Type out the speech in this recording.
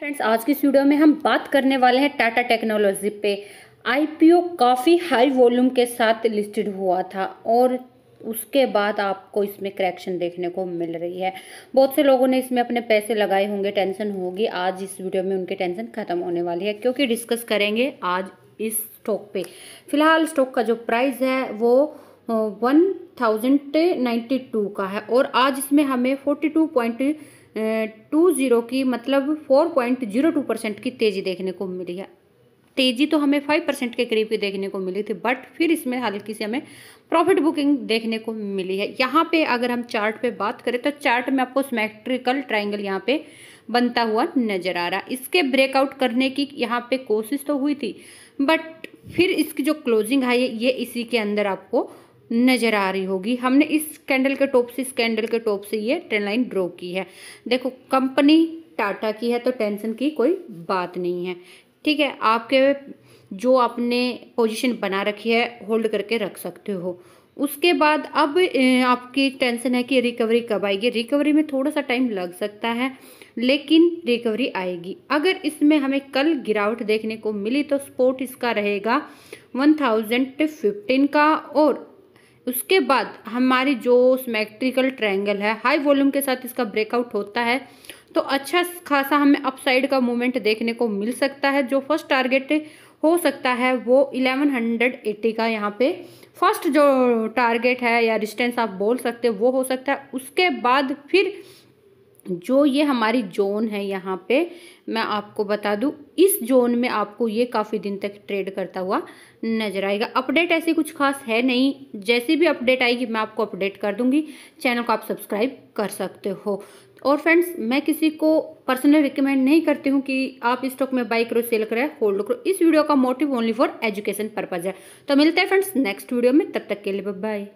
friends आज की video में हम बात करने वाले हैं टाटा टेक्नोलॉजी पे आईपीओ काफ़ी हाई वॉल्यूम के साथ लिस्टेड हुआ था और उसके बाद आपको इसमें करेक्शन देखने को मिल रही है बहुत से लोगों ने इसमें अपने पैसे लगाए होंगे टेंशन होगी आज इस वीडियो में उनकी टेंशन खत्म होने वाली है क्योंकि डिस्कस करेंगे आज इस स्टॉक पे फिलहाल स्टॉक का जो प्राइस है वो वन थाउजेंड नाइन्टी टू का है और आज इसमें हमें forty two point two zero की मतलब four point zero two percent की तेज़ी देखने को मिली है तेज़ी तो हमें फाइव परसेंट के करीब की देखने को मिली थी बट फिर इसमें हल्की सी हमें प्रॉफिट बुकिंग देखने को मिली है यहाँ पे अगर हम चार्ट पे बात करें तो चार्ट में आपको सिमेट्रिकल ट्राइंगल यहाँ पे बनता हुआ नज़र आ रहा इसके ब्रेकआउट करने की यहाँ पे कोशिश तो हुई थी बट फिर इसकी जो क्लोजिंग है ये इसी के अंदर आपको नज़र आ रही होगी हमने इस कैंडल के टॉप से इस कैंडल के टॉप से ये ट्रेंड लाइन ड्रॉ की है देखो कंपनी टाटा की है तो टेंशन की कोई बात नहीं है ठीक है आपके जो आपने पोजीशन बना रखी है होल्ड करके रख सकते हो उसके बाद अब आपकी टेंशन है कि रिकवरी कब आएगी रिकवरी में थोड़ा सा टाइम लग सकता है लेकिन रिकवरी आएगी अगर इसमें हमें कल गिरावट देखने को मिली तो स्पोर्ट इसका रहेगा वन थाउजेंड फिफ्टीन का और उसके बाद हमारी जो सिमेट्रिकल ट्रायंगल है हाई वॉल्यूम के साथ इसका ब्रेकआउट होता है तो अच्छा खासा हमें अपसाइड का मूवमेंट देखने को मिल सकता है जो फर्स्ट टारगेट हो सकता है वो 1180 का यहाँ पे फर्स्ट जो टारगेट है या रिस्टेंस आप बोल सकते हो वो हो सकता है उसके बाद फिर जो ये हमारी जोन है यहाँ पे मैं आपको बता दूँ इस जोन में आपको ये काफ़ी दिन तक ट्रेड करता हुआ नजर आएगा अपडेट ऐसी कुछ खास है नहीं जैसी भी अपडेट आएगी मैं आपको अपडेट कर दूंगी चैनल को आप सब्सक्राइब कर सकते हो और फ्रेंड्स मैं किसी को पर्सनल रिकमेंड नहीं करती हूँ कि आप स्टॉक में बाई करो सेल करें होल्ड करो इस वीडियो का motive only for education purpose है तो मिलते हैं फ्रेंड्स नेक्स्ट वीडियो में तब तक के लिए बाय